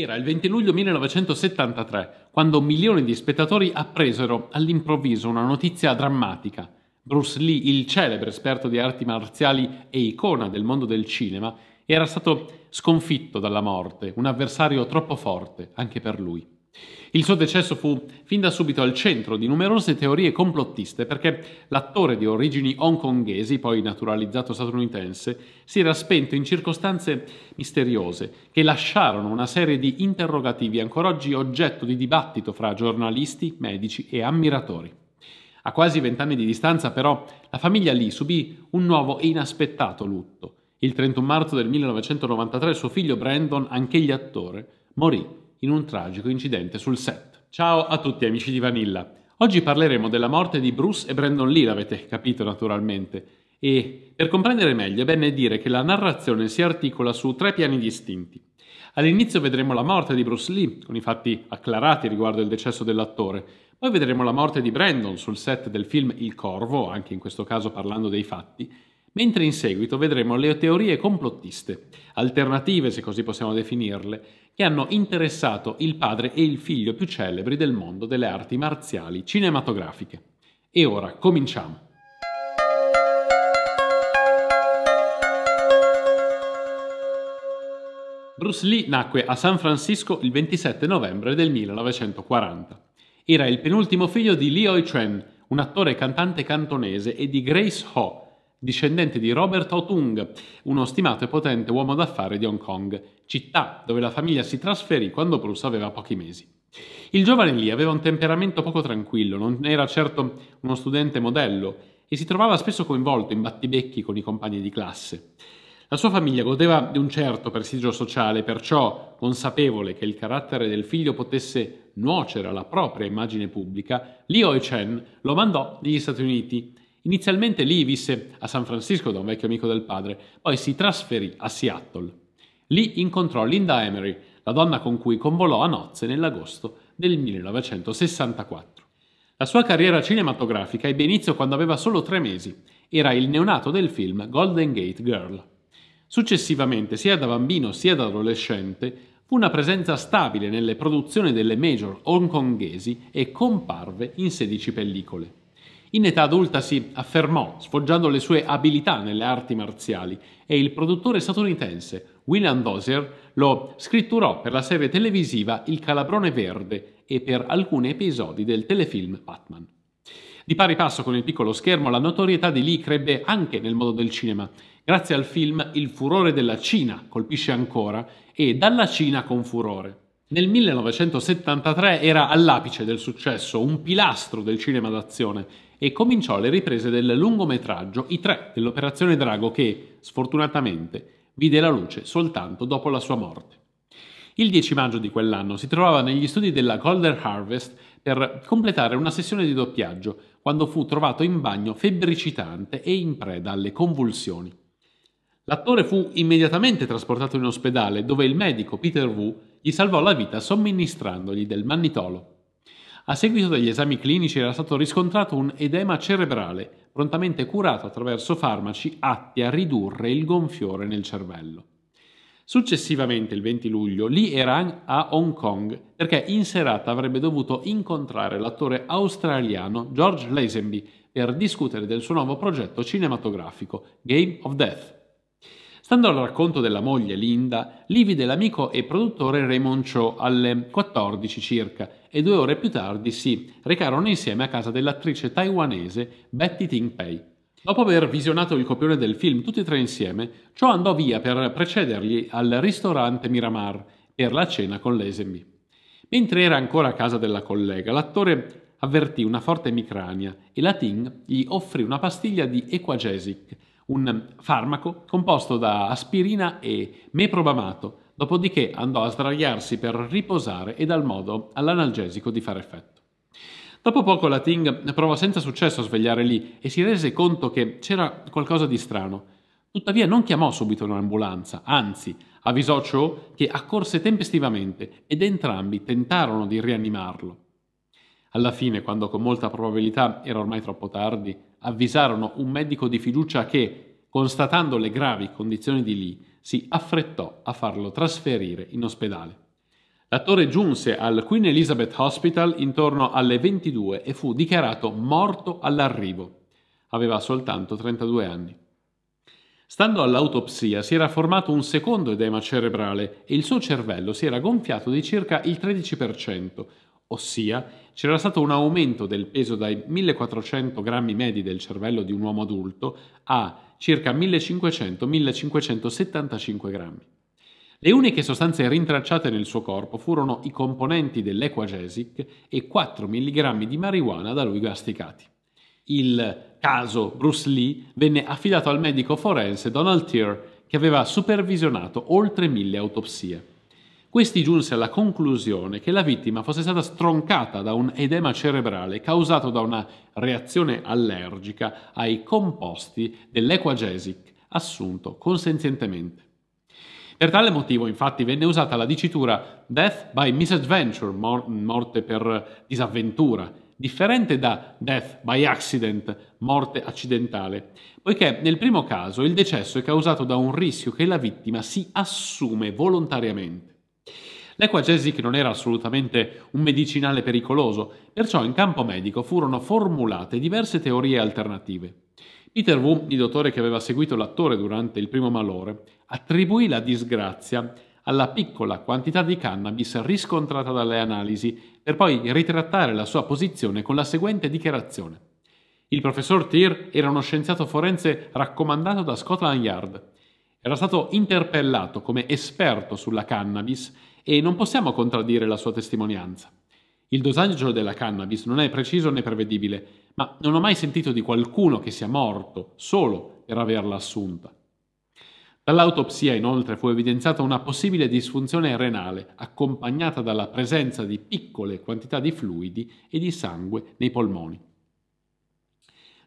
Era il 20 luglio 1973, quando milioni di spettatori appresero all'improvviso una notizia drammatica. Bruce Lee, il celebre esperto di arti marziali e icona del mondo del cinema, era stato sconfitto dalla morte, un avversario troppo forte anche per lui. Il suo decesso fu fin da subito al centro di numerose teorie complottiste perché l'attore di origini hongkongesi, poi naturalizzato statunitense, si era spento in circostanze misteriose che lasciarono una serie di interrogativi ancora oggi oggetto di dibattito fra giornalisti, medici e ammiratori. A quasi vent'anni di distanza, però, la famiglia Lee subì un nuovo e inaspettato lutto. Il 31 marzo del 1993 suo figlio Brandon, anch'egli attore, morì in un tragico incidente sul set. Ciao a tutti amici di Vanilla. Oggi parleremo della morte di Bruce e Brandon Lee, l'avete capito naturalmente, e per comprendere meglio è bene dire che la narrazione si articola su tre piani distinti. All'inizio vedremo la morte di Bruce Lee, con i fatti acclarati riguardo il decesso dell'attore, poi vedremo la morte di Brandon sul set del film Il Corvo, anche in questo caso parlando dei fatti, mentre in seguito vedremo le teorie complottiste, alternative se così possiamo definirle, che hanno interessato il padre e il figlio più celebri del mondo delle arti marziali cinematografiche. E ora cominciamo. Bruce Lee nacque a San Francisco il 27 novembre del 1940. Era il penultimo figlio di Lee Oi Chen, un attore e cantante cantonese, e di Grace Ho, discendente di Robert Ho Tung, uno stimato e potente uomo d'affari di Hong Kong, città dove la famiglia si trasferì quando Bruce aveva pochi mesi. Il giovane lì aveva un temperamento poco tranquillo, non era certo uno studente modello e si trovava spesso coinvolto in battibecchi con i compagni di classe. La sua famiglia godeva di un certo prestigio sociale, perciò, consapevole che il carattere del figlio potesse nuocere alla propria immagine pubblica, Lee e chen lo mandò negli Stati Uniti. Inizialmente lì visse a San Francisco da un vecchio amico del padre, poi si trasferì a Seattle. Lì incontrò Linda Emery, la donna con cui convolò a nozze nell'agosto del 1964. La sua carriera cinematografica ebbe inizio quando aveva solo tre mesi. Era il neonato del film Golden Gate Girl. Successivamente, sia da bambino sia da adolescente, fu una presenza stabile nelle produzioni delle major hongkongesi e comparve in 16 pellicole. In età adulta si affermò, sfoggiando le sue abilità nelle arti marziali, e il produttore statunitense William Dozier lo scritturò per la serie televisiva Il Calabrone Verde e per alcuni episodi del telefilm Batman. Di pari passo con il piccolo schermo, la notorietà di Lee crebbe anche nel mondo del cinema. Grazie al film Il furore della Cina colpisce ancora e Dalla Cina con furore. Nel 1973 era all'apice del successo, un pilastro del cinema d'azione, e cominciò le riprese del lungometraggio I tre dell'Operazione Drago che, sfortunatamente, vide la luce soltanto dopo la sua morte. Il 10 maggio di quell'anno si trovava negli studi della Golden Harvest per completare una sessione di doppiaggio, quando fu trovato in bagno febbricitante e in preda alle convulsioni. L'attore fu immediatamente trasportato in ospedale dove il medico Peter Wu gli salvò la vita somministrandogli del mannitolo. A seguito degli esami clinici era stato riscontrato un edema cerebrale, prontamente curato attraverso farmaci atti a ridurre il gonfiore nel cervello. Successivamente, il 20 luglio, Lee era a Hong Kong perché in serata avrebbe dovuto incontrare l'attore australiano George Lazenby per discutere del suo nuovo progetto cinematografico, Game of Death. Stando al racconto della moglie Linda, livi dell'amico e produttore Raymond Cho alle 14 circa e due ore più tardi si recarono insieme a casa dell'attrice taiwanese Betty Ting Pei. Dopo aver visionato il copione del film tutti e tre insieme, Cho andò via per precedergli al ristorante Miramar per la cena con l'esemi. Mentre era ancora a casa della collega, l'attore avvertì una forte emicrania e la Ting gli offrì una pastiglia di Equagesic un farmaco composto da aspirina e meprobamato, dopodiché andò a sdraiarsi per riposare e dal modo all'analgesico di fare effetto. Dopo poco la Ting provò senza successo a svegliare lì e si rese conto che c'era qualcosa di strano. Tuttavia non chiamò subito un'ambulanza, anzi avvisò Cho che accorse tempestivamente ed entrambi tentarono di rianimarlo. Alla fine, quando con molta probabilità era ormai troppo tardi, avvisarono un medico di fiducia che, constatando le gravi condizioni di Lee, si affrettò a farlo trasferire in ospedale. L'attore giunse al Queen Elizabeth Hospital intorno alle 22 e fu dichiarato morto all'arrivo. Aveva soltanto 32 anni. Stando all'autopsia si era formato un secondo edema cerebrale e il suo cervello si era gonfiato di circa il 13%, ossia c'era stato un aumento del peso dai 1400 grammi medi del cervello di un uomo adulto a circa 1500-1575 grammi. Le uniche sostanze rintracciate nel suo corpo furono i componenti dell'Equagesic e 4 mg di marijuana da lui masticati. Il caso Bruce Lee venne affidato al medico forense Donald Tier che aveva supervisionato oltre mille autopsie. Questi giunse alla conclusione che la vittima fosse stata stroncata da un edema cerebrale causato da una reazione allergica ai composti dell'equagesic assunto consenzientemente. Per tale motivo, infatti, venne usata la dicitura death by misadventure, mor- morte per disavventura, differente da death by accident, morte accidentale, poiché nel primo caso il decesso è causato da un rischio che la vittima si assume volontariamente. L'equagesic non era assolutamente un medicinale pericoloso, perciò in campo medico furono formulate diverse teorie alternative. Peter Wu, il dottore che aveva seguito l'attore durante il primo malore, attribuì la disgrazia alla piccola quantità di cannabis riscontrata dalle analisi, per poi ritrattare la sua posizione con la seguente dichiarazione. Il professor Tyr era uno scienziato forense raccomandato da Scotland Yard. Era stato interpellato come esperto sulla cannabis e non possiamo contraddire la sua testimonianza. Il dosaggio della cannabis non è preciso né prevedibile, ma non ho mai sentito di qualcuno che sia morto solo per averla assunta. Dall'autopsia inoltre fu evidenziata una possibile disfunzione renale accompagnata dalla presenza di piccole quantità di fluidi e di sangue nei polmoni.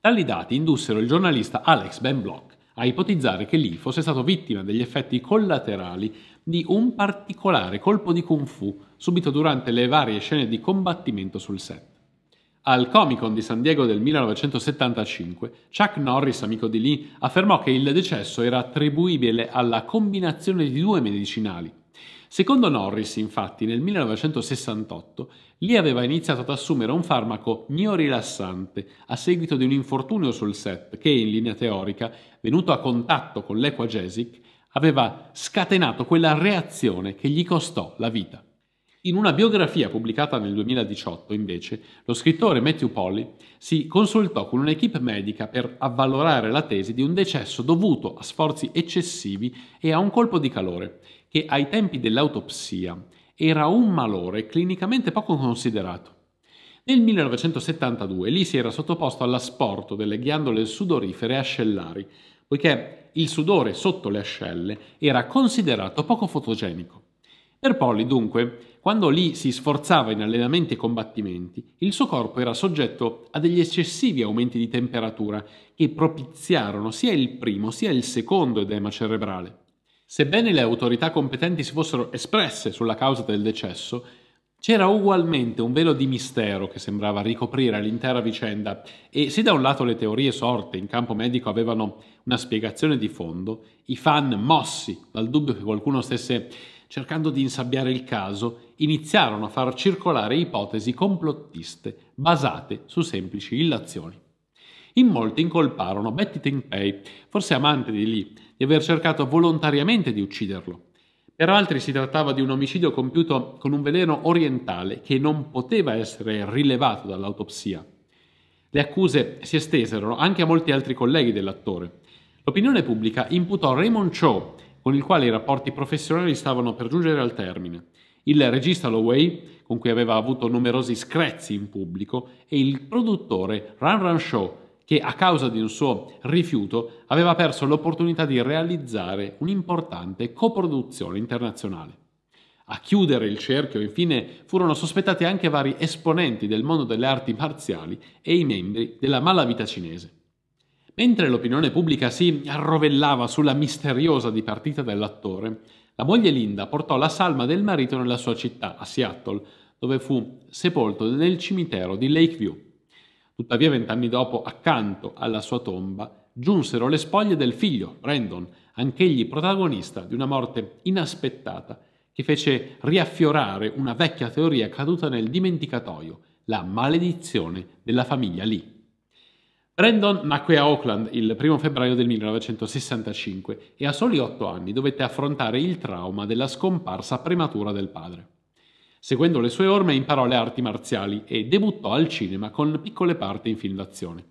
Tali dati indussero il giornalista Alex Ben Block a ipotizzare che Lee fosse stato vittima degli effetti collaterali di un particolare colpo di kung fu subito durante le varie scene di combattimento sul set. Al Comic Con di San Diego del 1975, Chuck Norris, amico di Lee, affermò che il decesso era attribuibile alla combinazione di due medicinali, Secondo Norris, infatti, nel 1968 Lee aveva iniziato ad assumere un farmaco miorilassante a seguito di un infortunio sul set che, in linea teorica, venuto a contatto con l'Equagesic, aveva scatenato quella reazione che gli costò la vita. In una biografia pubblicata nel 2018, invece, lo scrittore Matthew Polly si consultò con un'equipe medica per avvalorare la tesi di un decesso dovuto a sforzi eccessivi e a un colpo di calore che ai tempi dell'autopsia era un malore clinicamente poco considerato. Nel 1972 lì si era sottoposto all'asporto delle ghiandole sudorifere ascellari, poiché il sudore sotto le ascelle era considerato poco fotogenico. Per Polly, dunque, quando lì si sforzava in allenamenti e combattimenti, il suo corpo era soggetto a degli eccessivi aumenti di temperatura che propiziarono sia il primo sia il secondo edema cerebrale. Sebbene le autorità competenti si fossero espresse sulla causa del decesso, c'era ugualmente un velo di mistero che sembrava ricoprire l'intera vicenda e se da un lato le teorie sorte in campo medico avevano una spiegazione di fondo, i fan mossi dal dubbio che qualcuno stesse cercando di insabbiare il caso, iniziarono a far circolare ipotesi complottiste basate su semplici illazioni. In molti incolparono Betty Tinkpei, forse amante di Lee, di aver cercato volontariamente di ucciderlo. Per altri si trattava di un omicidio compiuto con un veleno orientale che non poteva essere rilevato dall'autopsia. Le accuse si estesero anche a molti altri colleghi dell'attore. L'opinione pubblica imputò Raymond Cho, con il quale i rapporti professionali stavano per giungere al termine, il regista Lowey, con cui aveva avuto numerosi screzzi in pubblico, e il produttore Ran Ran Shaw, che a causa di un suo rifiuto aveva perso l'opportunità di realizzare un'importante coproduzione internazionale. A chiudere il cerchio, infine, furono sospettati anche vari esponenti del mondo delle arti marziali e i membri della malavita cinese. Mentre l'opinione pubblica si arrovellava sulla misteriosa dipartita dell'attore, la moglie Linda portò la salma del marito nella sua città, a Seattle, dove fu sepolto nel cimitero di Lakeview. Tuttavia, vent'anni dopo, accanto alla sua tomba, giunsero le spoglie del figlio, Brandon, anch'egli protagonista di una morte inaspettata che fece riaffiorare una vecchia teoria caduta nel dimenticatoio, la maledizione della famiglia Lee. Brandon nacque a Oakland il 1 febbraio del 1965 e a soli otto anni dovette affrontare il trauma della scomparsa prematura del padre. Seguendo le sue orme imparò le arti marziali e debuttò al cinema con piccole parti in film d'azione.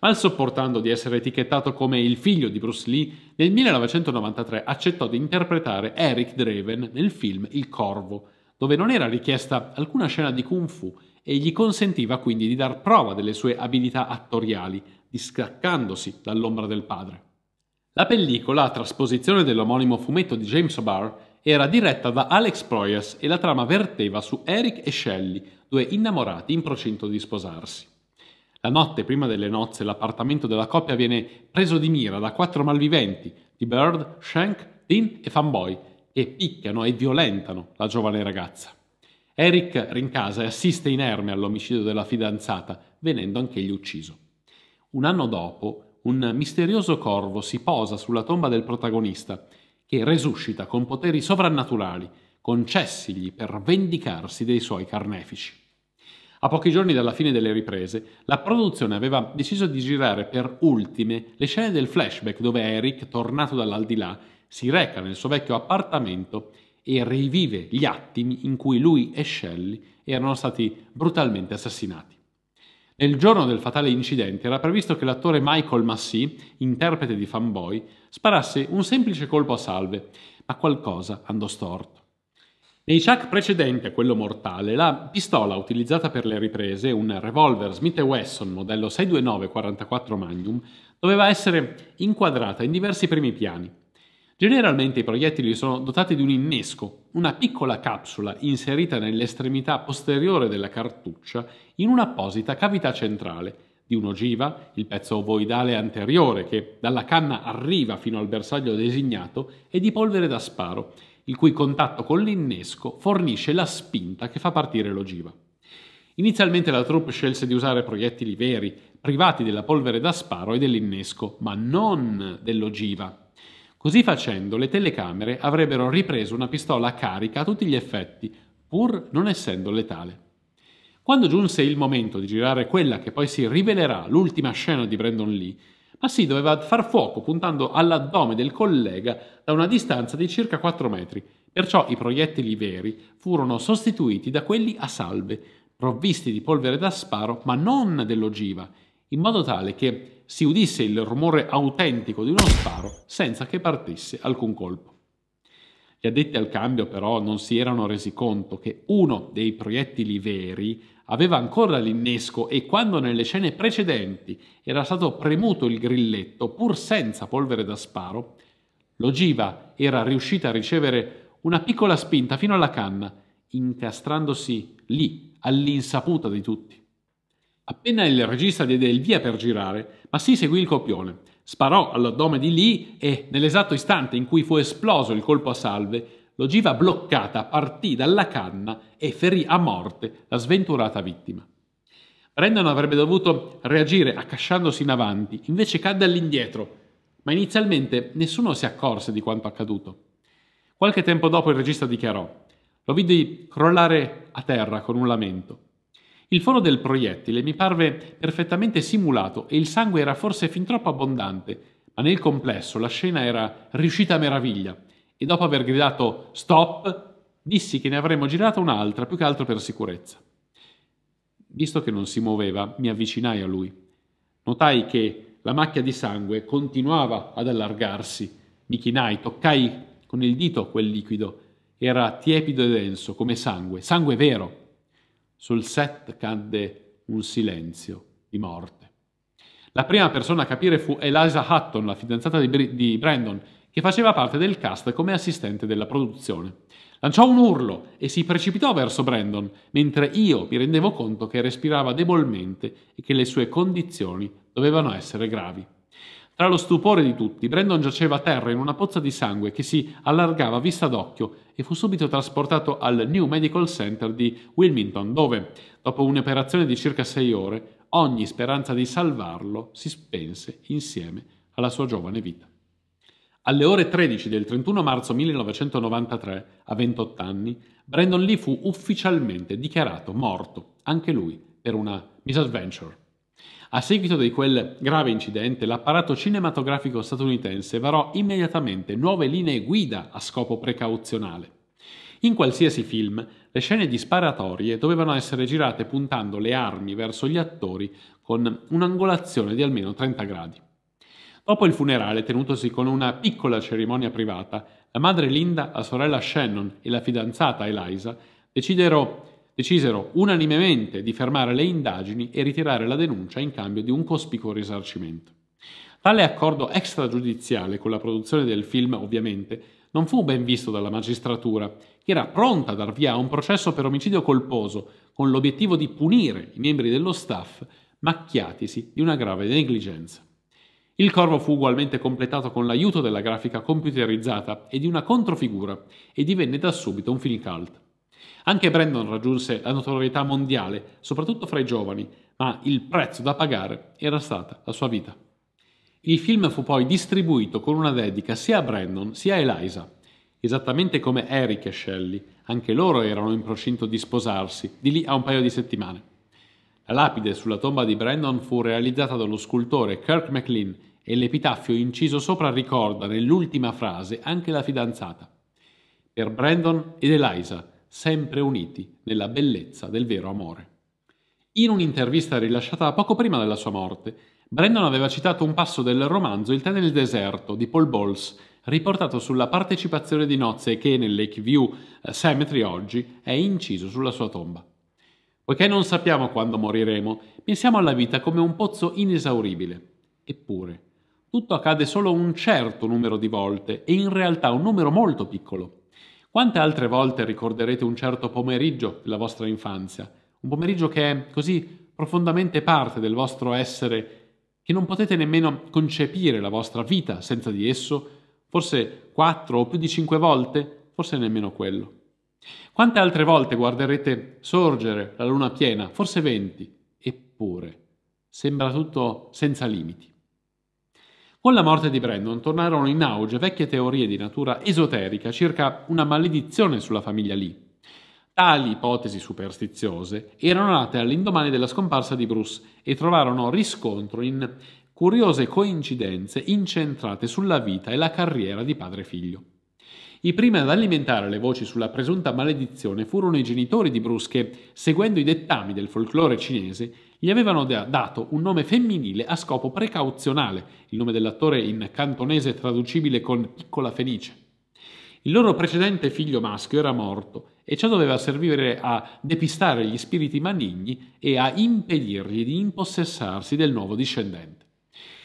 Mal sopportando di essere etichettato come il figlio di Bruce Lee, nel 1993 accettò di interpretare Eric Draven nel film Il Corvo, dove non era richiesta alcuna scena di kung fu e gli consentiva quindi di dar prova delle sue abilità attoriali, distaccandosi dall'ombra del padre. La pellicola, a trasposizione dell'omonimo fumetto di James O'Barr, era diretta da Alex Proyas e la trama verteva su Eric e Shelley, due innamorati in procinto di sposarsi. La notte prima delle nozze l'appartamento della coppia viene preso di mira da quattro malviventi, di bird Shank, Dean e Fanboy, che picchiano e violentano la giovane ragazza. Eric rincasa e assiste inerme all'omicidio della fidanzata, venendo anch'egli ucciso. Un anno dopo, un misterioso corvo si posa sulla tomba del protagonista che resuscita con poteri sovrannaturali concessigli per vendicarsi dei suoi carnefici. A pochi giorni dalla fine delle riprese, la produzione aveva deciso di girare per ultime le scene del flashback dove Eric, tornato dall'aldilà, si reca nel suo vecchio appartamento e rivive gli attimi in cui lui e Shelley erano stati brutalmente assassinati. Nel giorno del fatale incidente era previsto che l'attore Michael Massey, interprete di Fanboy, sparasse un semplice colpo a salve, ma qualcosa andò storto. Nei chuck precedenti a quello mortale, la pistola utilizzata per le riprese, un revolver Smith Wesson modello 629-44 Magnum, doveva essere inquadrata in diversi primi piani, Generalmente i proiettili sono dotati di un innesco, una piccola capsula inserita nell'estremità posteriore della cartuccia in un'apposita cavità centrale, di un'ogiva, il pezzo ovoidale anteriore che dalla canna arriva fino al bersaglio designato, e di polvere da sparo, il cui contatto con l'innesco fornisce la spinta che fa partire l'ogiva. Inizialmente la troupe scelse di usare proiettili veri, privati della polvere da sparo e dell'innesco, ma non dell'ogiva, Così facendo le telecamere avrebbero ripreso una pistola a carica a tutti gli effetti, pur non essendo letale. Quando giunse il momento di girare quella che poi si rivelerà l'ultima scena di Brandon Lee, Massi doveva far fuoco puntando all'addome del collega da una distanza di circa 4 metri, perciò i proiettili veri furono sostituiti da quelli a salve, provvisti di polvere da sparo ma non dell'ogiva, in modo tale che si udisse il rumore autentico di uno sparo senza che partisse alcun colpo. Gli addetti al cambio però non si erano resi conto che uno dei proiettili veri aveva ancora l'innesco e quando nelle scene precedenti era stato premuto il grilletto pur senza polvere da sparo, l'ogiva era riuscita a ricevere una piccola spinta fino alla canna, incastrandosi lì all'insaputa di tutti. Appena il regista diede il via per girare, Massi seguì il copione, sparò all'addome di Lee e, nell'esatto istante in cui fu esploso il colpo a salve, l'ogiva bloccata partì dalla canna e ferì a morte la sventurata vittima. Brandon avrebbe dovuto reagire accasciandosi in avanti, invece cadde all'indietro, ma inizialmente nessuno si accorse di quanto accaduto. Qualche tempo dopo il regista dichiarò: Lo vidi crollare a terra con un lamento. Il foro del proiettile mi parve perfettamente simulato e il sangue era forse fin troppo abbondante, ma nel complesso la scena era riuscita a meraviglia e dopo aver gridato stop dissi che ne avremmo girata un'altra più che altro per sicurezza. Visto che non si muoveva, mi avvicinai a lui. Notai che la macchia di sangue continuava ad allargarsi. Mi chinai, toccai con il dito quel liquido. Era tiepido e denso, come sangue, sangue vero. Sul set cadde un silenzio di morte. La prima persona a capire fu Eliza Hutton, la fidanzata di, Br- di Brandon, che faceva parte del cast come assistente della produzione. Lanciò un urlo e si precipitò verso Brandon, mentre io mi rendevo conto che respirava debolmente e che le sue condizioni dovevano essere gravi. Tra lo stupore di tutti, Brandon giaceva a terra in una pozza di sangue che si allargava a vista d'occhio e fu subito trasportato al New Medical Center di Wilmington, dove, dopo un'operazione di circa sei ore, ogni speranza di salvarlo si spense insieme alla sua giovane vita. Alle ore 13 del 31 marzo 1993, a 28 anni, Brandon Lee fu ufficialmente dichiarato morto, anche lui, per una misadventure. A seguito di quel grave incidente, l'apparato cinematografico statunitense varò immediatamente nuove linee guida a scopo precauzionale. In qualsiasi film, le scene di sparatorie dovevano essere girate puntando le armi verso gli attori con un'angolazione di almeno 30 gradi. Dopo il funerale, tenutosi con una piccola cerimonia privata, la madre Linda, la sorella Shannon e la fidanzata Eliza decisero decisero unanimemente di fermare le indagini e ritirare la denuncia in cambio di un cospicuo risarcimento. Tale accordo extragiudiziale con la produzione del film, ovviamente, non fu ben visto dalla magistratura, che era pronta a dar via a un processo per omicidio colposo, con l'obiettivo di punire i membri dello staff macchiatisi di una grave negligenza. Il corvo fu ugualmente completato con l'aiuto della grafica computerizzata e di una controfigura e divenne da subito un film cult. Anche Brandon raggiunse la notorietà mondiale, soprattutto fra i giovani, ma il prezzo da pagare era stata la sua vita. Il film fu poi distribuito con una dedica sia a Brandon sia a Eliza, esattamente come Eric e Shelley, anche loro erano in procinto di sposarsi, di lì a un paio di settimane. La lapide sulla tomba di Brandon fu realizzata dallo scultore Kirk McLean e l'epitaffio inciso sopra ricorda nell'ultima frase anche la fidanzata. Per Brandon ed Eliza, sempre uniti nella bellezza del vero amore. In un'intervista rilasciata poco prima della sua morte, Brandon aveva citato un passo del romanzo Il tè nel deserto di Paul Bowles, riportato sulla partecipazione di nozze che nel Lakeview eh, Cemetery oggi è inciso sulla sua tomba. Poiché non sappiamo quando moriremo, pensiamo alla vita come un pozzo inesauribile. Eppure, tutto accade solo un certo numero di volte e in realtà un numero molto piccolo. Quante altre volte ricorderete un certo pomeriggio della vostra infanzia? Un pomeriggio che è così profondamente parte del vostro essere che non potete nemmeno concepire la vostra vita senza di esso, forse quattro o più di cinque volte, forse nemmeno quello. Quante altre volte guarderete sorgere la luna piena, forse venti, eppure sembra tutto senza limiti. Con la morte di Brandon tornarono in auge vecchie teorie di natura esoterica circa una maledizione sulla famiglia Lee. Tali ipotesi superstiziose erano nate all'indomani della scomparsa di Bruce e trovarono riscontro in curiose coincidenze incentrate sulla vita e la carriera di padre e figlio. I primi ad alimentare le voci sulla presunta maledizione furono i genitori di Bruce che, seguendo i dettami del folklore cinese, gli avevano dato un nome femminile a scopo precauzionale, il nome dell'attore in cantonese traducibile con piccola fenice. Il loro precedente figlio maschio era morto e ciò doveva servire a depistare gli spiriti maligni e a impedirgli di impossessarsi del nuovo discendente.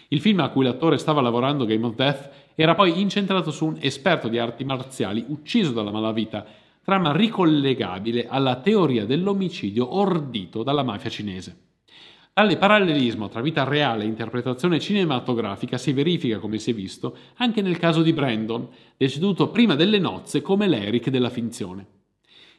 Il film a cui l'attore stava lavorando, Game of Death, era poi incentrato su un esperto di arti marziali ucciso dalla malavita, trama ricollegabile alla teoria dell'omicidio ordito dalla mafia cinese. Tale parallelismo tra vita reale e interpretazione cinematografica si verifica, come si è visto, anche nel caso di Brandon, deceduto prima delle nozze come l'Eric della finzione.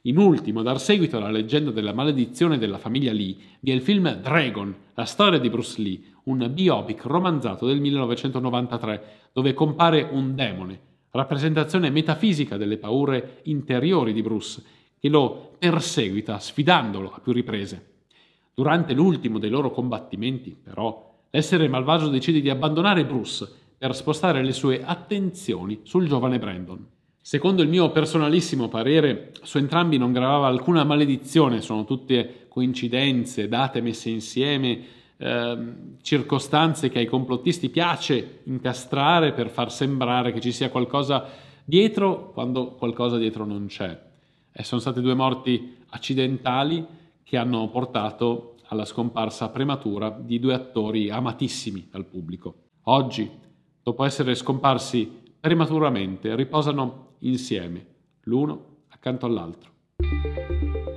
In ultimo, a dar seguito alla leggenda della maledizione della famiglia Lee, vi è il film Dragon, la storia di Bruce Lee, un biopic romanzato del 1993, dove compare un demone, rappresentazione metafisica delle paure interiori di Bruce, che lo perseguita, sfidandolo a più riprese. Durante l'ultimo dei loro combattimenti, però, l'essere malvagio decide di abbandonare Bruce per spostare le sue attenzioni sul giovane Brandon. Secondo il mio personalissimo parere, su entrambi non gravava alcuna maledizione, sono tutte coincidenze, date messe insieme, eh, circostanze che ai complottisti piace incastrare per far sembrare che ci sia qualcosa dietro quando qualcosa dietro non c'è. Eh, sono state due morti accidentali, che hanno portato alla scomparsa prematura di due attori amatissimi dal pubblico. Oggi, dopo essere scomparsi prematuramente, riposano insieme, l'uno accanto all'altro.